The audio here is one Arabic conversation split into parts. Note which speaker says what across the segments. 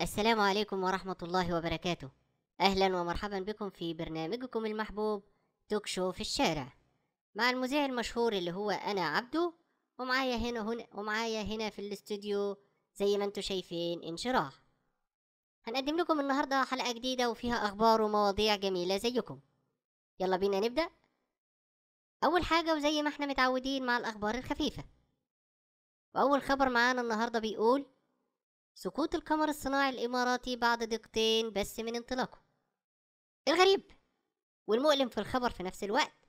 Speaker 1: السلام عليكم ورحمة الله وبركاته أهلا ومرحبا بكم في برنامجكم المحبوب توك شو في الشارع مع المذيع المشهور اللي هو أنا عبده ومعايا هنا هنا ومعايا هنا في الاستوديو زي ما انتم شايفين انشراح هنقدم لكم النهاردة حلقة جديدة وفيها أخبار ومواضيع جميلة زيكم يلا بينا نبدأ أول حاجة وزي ما احنا متعودين مع الأخبار الخفيفة وأول خبر معانا النهاردة بيقول سقوط القمر الصناعي الإماراتي بعد دقيقتين بس من انطلاقه الغريب والمؤلم في الخبر في نفس الوقت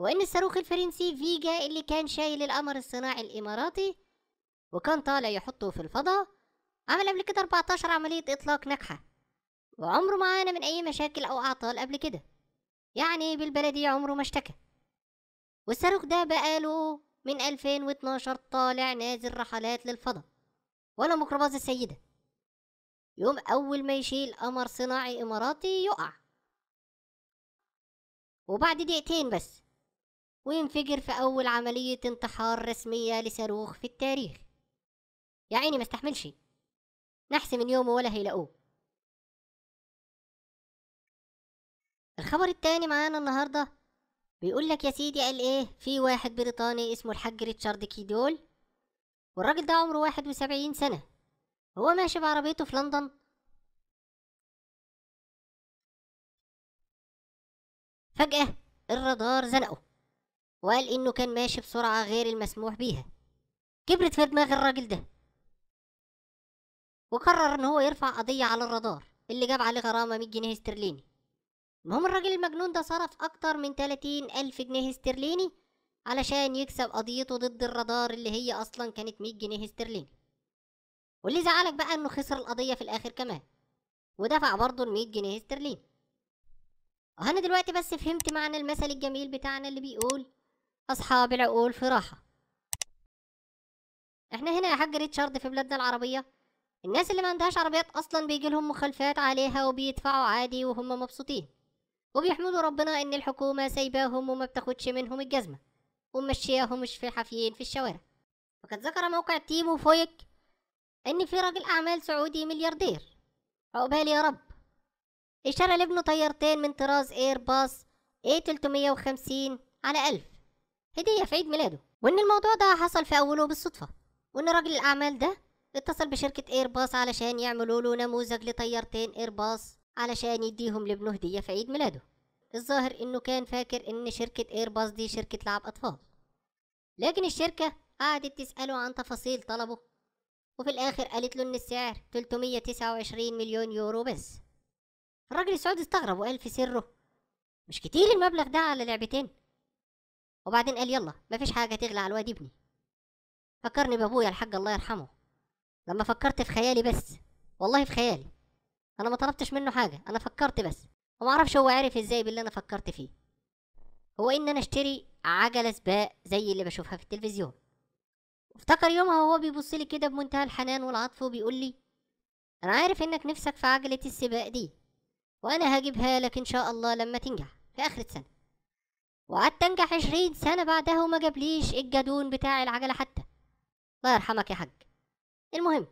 Speaker 1: هو إن الصاروخ الفرنسي فيجا اللي كان شايل القمر الصناعي الإماراتي وكان طالع يحطه في الفضاء عمل قبل كده 14 عملية إطلاق ناجحة وعمره ما عانى من أي مشاكل أو أعطال قبل كده يعني بالبلدي عمره ما اشتكى والصاروخ ده بقاله من 2012 طالع نازل رحلات للفضاء ولا ميكروباص السيدة يوم أول ما يشيل قمر صناعي إماراتي يقع وبعد دقيقتين بس وينفجر في أول عملية انتحار رسمية لصاروخ في التاريخ يا عيني ما استحملش نحس من يومه ولا هيلاقوه الخبر التاني معانا النهارده بيقول لك يا سيدي قال ايه في واحد بريطاني اسمه الحاج ريتشارد كيدول والراجل ده عمره واحد وسبعين سنة هو ماشي بعربيته في لندن فجأة الرادار زنقه وقال إنه كان ماشي بسرعة غير المسموح بيها كبرت في دماغ الراجل ده وقرر إن هو يرفع قضية على الرادار اللي جاب عليه غرامة مية جنيه استرليني المهم الراجل المجنون ده صرف أكتر من تلاتين ألف جنيه استرليني علشان يكسب قضيته ضد الرادار اللي هي اصلا كانت 100 جنيه استرليني واللي زعلك بقى انه خسر القضيه في الاخر كمان ودفع برضه ال 100 جنيه استرليني وهنا دلوقتي بس فهمت معنى المثل الجميل بتاعنا اللي بيقول اصحاب العقول في راحه احنا هنا يا حاج ريتشارد في بلادنا العربيه الناس اللي ما عندهاش عربيات اصلا بيجي لهم مخالفات عليها وبيدفعوا عادي وهم مبسوطين وبيحمدوا ربنا ان الحكومه سايباهم وما بتاخدش منهم الجزمه مش في الحافيين في الشوارع وقد ذكر موقع تيمو فويك ان في رجل اعمال سعودي ملياردير عقبال يا رب اشترى لابنه طيارتين من طراز اير باص اي 350 على 1000 هدية في عيد ميلاده وان الموضوع ده حصل في اوله بالصدفة وان رجل الاعمال ده اتصل بشركة اير باص علشان يعملوا له نموذج لطيارتين اير باص علشان يديهم لابنه هدية في عيد ميلاده الظاهر انه كان فاكر ان شركة ايرباص دي شركة لعب اطفال لكن الشركة قعدت تسأله عن تفاصيل طلبه وفي الاخر قالت له ان السعر 329 مليون يورو بس الراجل السعودي استغرب وقال في سره مش كتير المبلغ ده على لعبتين وبعدين قال يلا مفيش حاجة تغلى على الواد ابني فكرني بابويا الحاج الله يرحمه لما فكرت في خيالي بس والله في خيالي انا ما طلبتش منه حاجة انا فكرت بس وما اعرفش هو عرف ازاي باللي انا فكرت فيه هو ان انا اشتري عجله سباق زي اللي بشوفها في التلفزيون افتكر يومها وهو بيبص لي كده بمنتهى الحنان والعطف وبيقول لي انا عارف انك نفسك في عجله السباق دي وانا هجيبها لك ان شاء الله لما تنجح في اخر السنه وقعدت انجح عشرين سنه بعدها وما جابليش الجدون بتاع العجله حتى الله يرحمك يا حاج المهم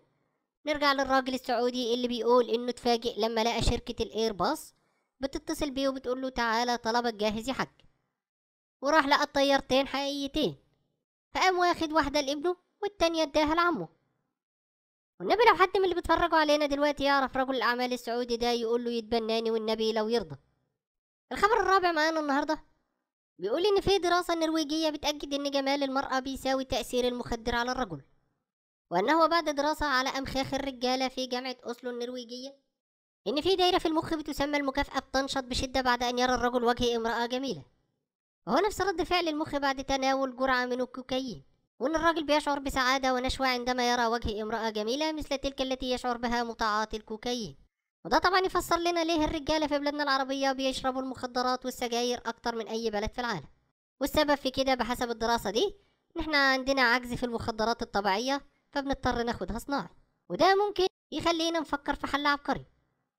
Speaker 1: نرجع للراجل السعودي اللي بيقول انه اتفاجئ لما لقى شركة الايرباص بتتصل بيه وبتقول له تعالى طلبك جاهز يا حاج وراح لقى الطيارتين حقيقيتين فقام واخد واحدة لابنه والتانية اداها لعمه والنبي لو حد من اللي بيتفرجوا علينا دلوقتي يعرف رجل الأعمال السعودي ده يقول له يتبناني والنبي لو يرضى الخبر الرابع معانا النهارده بيقول إن في دراسة نرويجية بتأكد إن جمال المرأة بيساوي تأثير المخدر على الرجل وأنه بعد دراسة على أمخاخ الرجالة في جامعة أوسلو النرويجية إن في دايرة في المخ بتسمى المكافأة بتنشط بشدة بعد أن يرى الرجل وجه امرأة جميلة وهو نفس رد فعل المخ بعد تناول جرعة من الكوكايين وإن الراجل بيشعر بسعادة ونشوة عندما يرى وجه امرأة جميلة مثل تلك التي يشعر بها متعاطي الكوكايين وده طبعا يفسر لنا ليه الرجالة في بلادنا العربية بيشربوا المخدرات والسجاير أكتر من أي بلد في العالم والسبب في كده بحسب الدراسة دي إن إحنا عندنا عجز في المخدرات الطبيعية فبنضطر ناخدها صناعي وده ممكن يخلينا نفكر في حل عبقري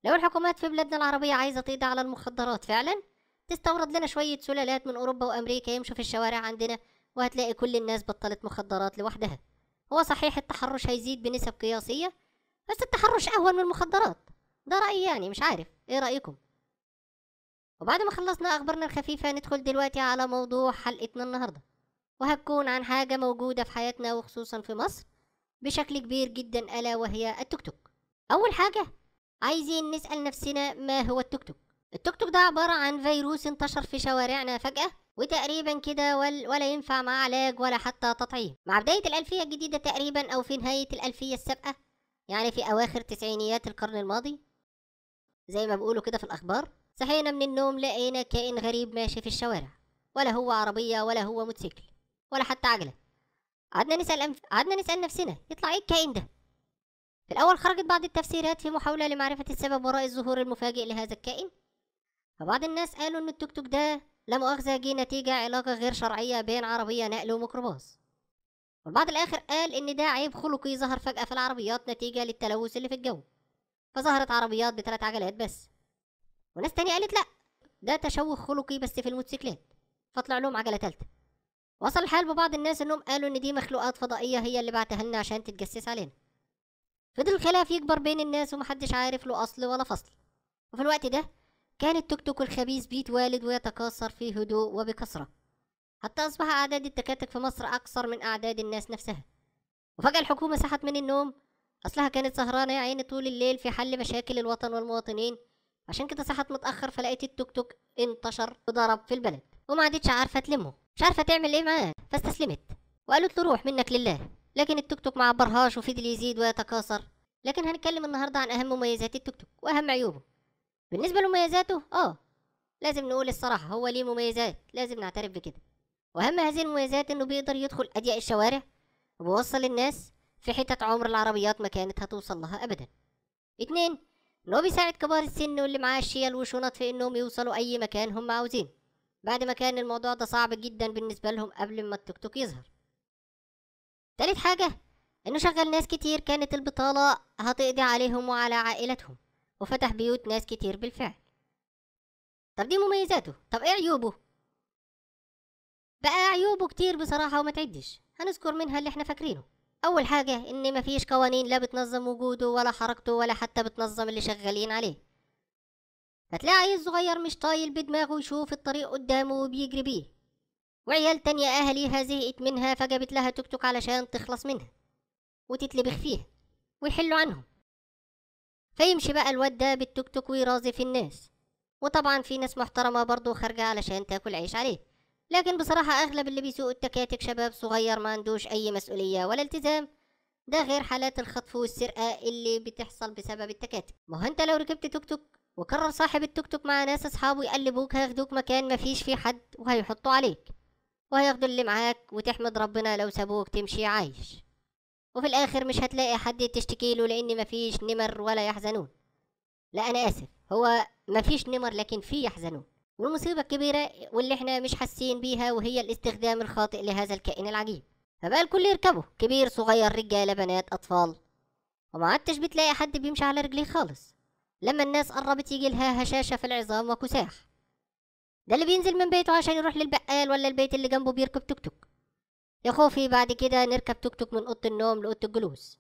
Speaker 1: لو الحكومات في بلادنا العربية عايزة تقضي على المخدرات فعلا تستورد لنا شوية سلالات من أوروبا وأمريكا يمشوا في الشوارع عندنا وهتلاقي كل الناس بطلت مخدرات لوحدها هو صحيح التحرش هيزيد بنسب قياسية بس التحرش أهون من المخدرات ده رأيي يعني مش عارف ايه رأيكم وبعد ما خلصنا أخبارنا الخفيفة ندخل دلوقتي على موضوع حلقتنا النهاردة وهتكون عن حاجة موجودة في حياتنا وخصوصا في مصر بشكل كبير جدا ألا وهي التوك توك أول حاجة عايزين نسأل نفسنا ما هو التوك توك التوك توك ده عبارة عن فيروس انتشر في شوارعنا فجأة وتقريبا كده ول ولا ينفع مع علاج ولا حتى تطعيم مع بداية الألفية الجديدة تقريبا أو في نهاية الألفية السابقة يعني في أواخر تسعينيات القرن الماضي زي ما بيقولوا كده في الأخبار صحينا من النوم لقينا كائن غريب ماشي في الشوارع ولا هو عربية ولا هو موتوسيكل ولا حتى عجلة قعدنا نسأل أنف... قعدنا نسأل نفسنا يطلع إيه الكائن ده الأول خرجت بعض التفسيرات في محاولة لمعرفة السبب وراء الظهور المفاجئ لهذا الكائن فبعض الناس قالوا إن التوك توك ده لا مؤاخذة جه نتيجة علاقة غير شرعية بين عربية نقل وميكروباص والبعض الآخر قال إن ده عيب خلقي ظهر فجأة في العربيات نتيجة للتلوث اللي في الجو فظهرت عربيات بثلاث عجلات بس وناس تانية قالت لأ ده تشوه خلقي بس في الموتوسيكلات فطلع لهم عجلة تالتة وصل الحال ببعض الناس إنهم قالوا إن دي مخلوقات فضائية هي اللي بعتها لنا عشان تتجسس علينا فضل الخلاف يكبر بين الناس ومحدش عارف له أصل ولا فصل وفي الوقت ده كان التوك توك الخبيث بيتوالد ويتكاثر في هدوء وبكثرة حتى أصبح أعداد التكاتك في مصر أكثر من أعداد الناس نفسها وفجأة الحكومة صحت من النوم أصلها كانت سهرانة يا عيني طول الليل في حل مشاكل الوطن والمواطنين عشان كده صحت متأخر فلقيت التوك توك انتشر وضرب في البلد وما عادتش عارفة تلمه مش عارفة تعمل ايه معاه فاستسلمت وقالت له روح منك لله لكن التوك توك مع برهاش وفضل يزيد ويتكاثر لكن هنتكلم النهاردة عن أهم مميزات التوك توك وأهم عيوبه بالنسبة لمميزاته آه لازم نقول الصراحة هو ليه مميزات لازم نعترف بكده وأهم هذه المميزات إنه بيقدر يدخل أضيق الشوارع وبيوصل الناس في حتت عمر العربيات ما كانت هتوصل لها أبدا اتنين إنه بيساعد كبار السن واللي معاه الشيل والشنط في إنهم يوصلوا أي مكان هم عاوزين بعد ما كان الموضوع ده صعب جدا بالنسبة لهم قبل ما التوك توك يظهر تالت حاجة إنه شغل ناس كتير كانت البطالة هتقضي عليهم وعلى عائلتهم وفتح بيوت ناس كتير بالفعل طب دي مميزاته طب إيه عيوبه؟ بقى عيوبه كتير بصراحة وما تعدش هنذكر منها اللي احنا فاكرينه أول حاجة إن مفيش قوانين لا بتنظم وجوده ولا حركته ولا حتى بتنظم اللي شغالين عليه فتلاقي عيل صغير مش طايل بدماغه يشوف الطريق قدامه وبيجري بيه وعيال تانية أهاليها زهقت منها فجابت لها توك توك علشان تخلص منها وتتلبخ فيها ويحلوا عنهم فيمشي بقى الواد ده بالتوك توك ويرازف الناس وطبعا في ناس محترمة برضه خارجة علشان تاكل عيش عليه لكن بصراحة أغلب اللي بيسوقوا التكاتك شباب صغير ما عندوش أي مسؤولية ولا التزام ده غير حالات الخطف والسرقة اللي بتحصل بسبب التكاتك ما هو انت لو ركبت توك توك وكرر صاحب التوك توك مع ناس اصحابه يقلبوك هياخدوك مكان مفيش فيه حد وهيحطوا عليك وهياخدوا اللي معاك وتحمد ربنا لو سابوك تمشي عايش وفي الاخر مش هتلاقي حد تشتكيله لان مفيش نمر ولا يحزنون لا انا اسف هو مفيش نمر لكن في يحزنون والمصيبة الكبيرة واللي احنا مش حاسين بيها وهي الاستخدام الخاطئ لهذا الكائن العجيب فبقى الكل يركبه كبير صغير رجالة بنات أطفال وما عدتش بتلاقي حد بيمشي على رجليه خالص لما الناس قربت يجي لها هشاشة في العظام وكساح ده اللي بينزل من بيته عشان يروح للبقال ولا البيت اللي جنبه بيركب توك توك يا خوفي بعد كده نركب توك توك من اوضه النوم لاوضه الجلوس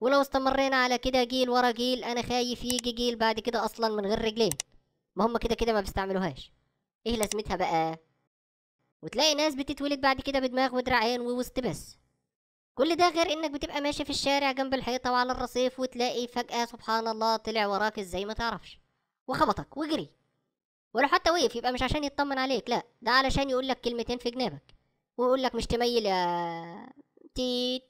Speaker 1: ولو استمرينا على كده جيل ورا جيل انا خايف يجي جيل بعد كده اصلا من غير رجلين ما هم كده كده ما بيستعملوهاش ايه لازمتها بقى وتلاقي ناس بتتولد بعد كده بدماغ ودراعين ووسط بس كل ده غير انك بتبقى ماشي في الشارع جنب الحيطه وعلى الرصيف وتلاقي فجاه سبحان الله طلع وراك ازاي ما تعرفش وخبطك وجري ولو حتى وقف يبقى مش عشان يطمن عليك لا ده علشان يقول لك كلمتين في جنابك ويقول لك مش تميل يا تيت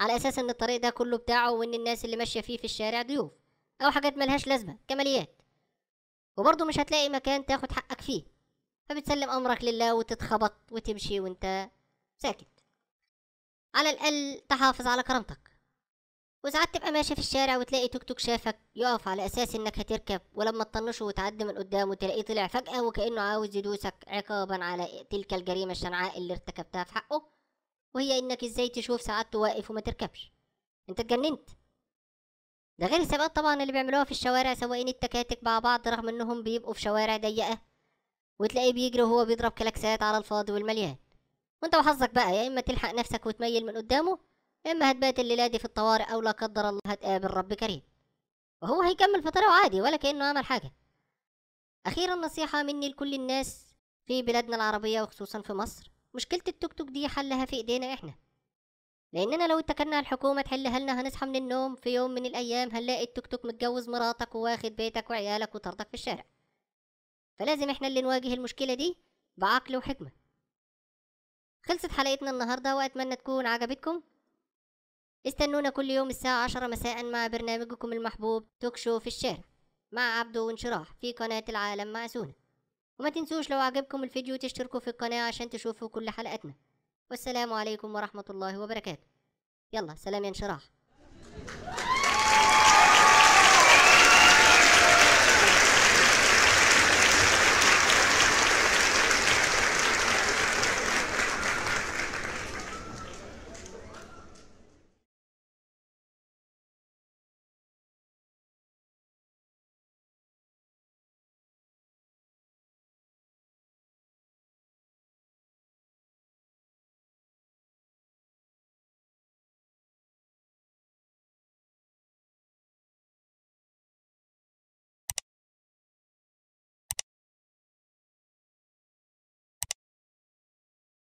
Speaker 1: على اساس ان الطريق ده كله بتاعه وان الناس اللي ماشيه فيه في الشارع ضيوف او حاجات ملهاش لازمه كماليات وبرضه مش هتلاقي مكان تاخد حقك فيه فبتسلم امرك لله وتتخبط وتمشي وانت ساكت على الاقل تحافظ على كرامتك وساعات تبقى ماشي في الشارع وتلاقي توك توك شافك يقف على اساس انك هتركب ولما تطنشه وتعدي من قدامه تلاقيه طلع فجأة وكأنه عاوز يدوسك عقابا على تلك الجريمة الشنعاء اللي ارتكبتها في حقه وهي انك ازاي تشوف سعادته واقف وما تركبش انت اتجننت ده غير السباقات طبعا اللي بيعملوها في الشوارع سواقين التكاتك مع بعض رغم انهم بيبقوا في شوارع ضيقه وتلاقيه بيجري وهو بيضرب كلاكسات على الفاضي والمليان وانت وحظك بقى يا اما تلحق نفسك وتميل من قدامه إما هتبات الليلة دي في الطوارئ أو لا قدر الله هتقابل آه، رب كريم وهو هيكمل في طريقه عادي ولا كأنه عمل حاجة أخيرا نصيحة مني لكل الناس في بلادنا العربية وخصوصا في مصر مشكلة التوك توك دي حلها في إيدينا إحنا لأننا لو اتكلنا على الحكومة تحلها لنا هنصحى من النوم في يوم من الأيام هنلاقي التوك توك متجوز مراتك وواخد بيتك وعيالك وطردك في الشارع فلازم إحنا اللي نواجه المشكلة دي بعقل وحكمة خلصت حلقتنا النهاردة وأتمنى تكون عجبتكم استنونا كل يوم الساعة عشرة مساء مع برنامجكم المحبوب توكشو في الشارع مع عبدو وانشراح في قناة العالم مع سونا وما تنسوش لو عجبكم الفيديو تشتركوا في القناة عشان تشوفوا كل حلقاتنا والسلام عليكم ورحمة الله وبركاته يلا سلام يا انشراح